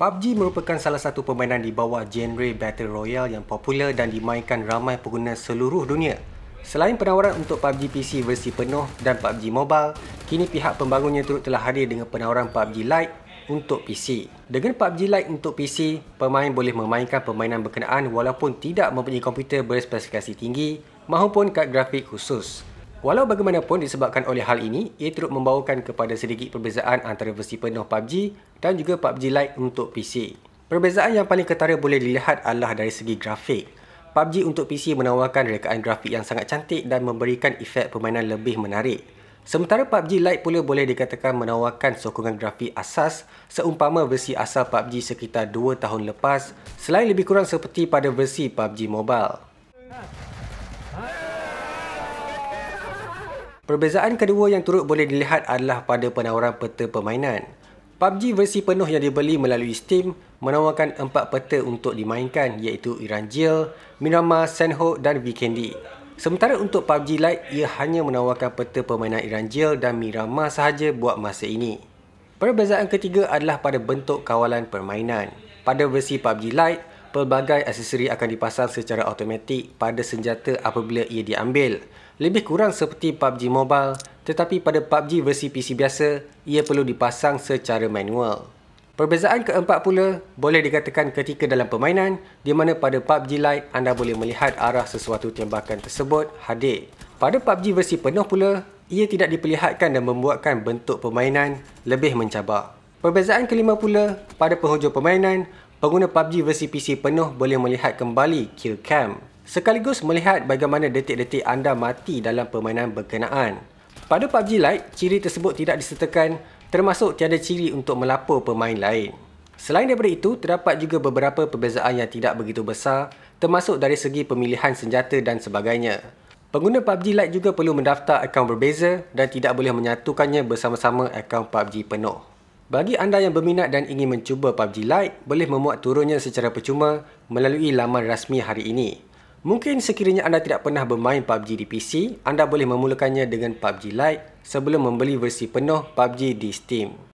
PUBG merupakan salah satu permainan di bawah genre Battle Royale yang popular dan dimainkan ramai pengguna seluruh dunia. Selain penawaran untuk PUBG PC versi penuh dan PUBG Mobile, kini pihak pembangunnya turut telah hadir dengan penawaran PUBG Lite untuk PC. Dengan PUBG Lite untuk PC, pemain boleh memainkan permainan berkenaan walaupun tidak mempunyai komputer berspesifikasi tinggi maupun kad grafik khusus. Walau bagaimanapun disebabkan oleh hal ini, ia turut membawakan kepada sedikit perbezaan antara versi penuh PUBG dan juga PUBG Lite untuk PC. Perbezaan yang paling ketara boleh dilihat adalah dari segi grafik. PUBG untuk PC menawarkan rekaan grafik yang sangat cantik dan memberikan efek permainan lebih menarik. Sementara PUBG Lite pula boleh dikatakan menawarkan sokongan grafik asas seumpama versi asal PUBG sekitar 2 tahun lepas selain lebih kurang seperti pada versi PUBG Mobile. Perbezaan kedua yang turut boleh dilihat adalah pada penawaran peta permainan. PUBG versi penuh yang dibeli melalui Steam menawarkan empat peta untuk dimainkan iaitu Iran Jill, Miramar, Senho dan Vikendi. Sementara untuk PUBG Lite, ia hanya menawarkan peta permainan Iran dan Miramar sahaja buat masa ini. Perbezaan ketiga adalah pada bentuk kawalan permainan. Pada versi PUBG Lite, pelbagai aksesori akan dipasang secara automatik pada senjata apabila ia diambil. Lebih kurang seperti PUBG Mobile, tetapi pada PUBG versi PC biasa, ia perlu dipasang secara manual. Perbezaan keempat pula boleh dikatakan ketika dalam permainan di mana pada PUBG Lite anda boleh melihat arah sesuatu tembakan tersebut hadir. Pada PUBG versi penuh pula, ia tidak diperlihatkan dan membuatkan bentuk permainan lebih mencabar. Perbezaan kelima pula, pada penghujung permainan, pengguna PUBG versi PC penuh boleh melihat kembali kill cam sekaligus melihat bagaimana detik-detik anda mati dalam permainan berkenaan. Pada PUBG Lite, ciri tersebut tidak disertakan termasuk tiada ciri untuk melapor pemain lain. Selain daripada itu, terdapat juga beberapa perbezaan yang tidak begitu besar termasuk dari segi pemilihan senjata dan sebagainya. Pengguna PUBG Lite juga perlu mendaftar akaun berbeza dan tidak boleh menyatukannya bersama-sama akaun PUBG penuh. Bagi anda yang berminat dan ingin mencuba PUBG Lite, boleh memuat turunnya secara percuma melalui laman rasmi hari ini. Mungkin sekiranya anda tidak pernah bermain PUBG di PC, anda boleh memulakannya dengan PUBG Lite sebelum membeli versi penuh PUBG di Steam.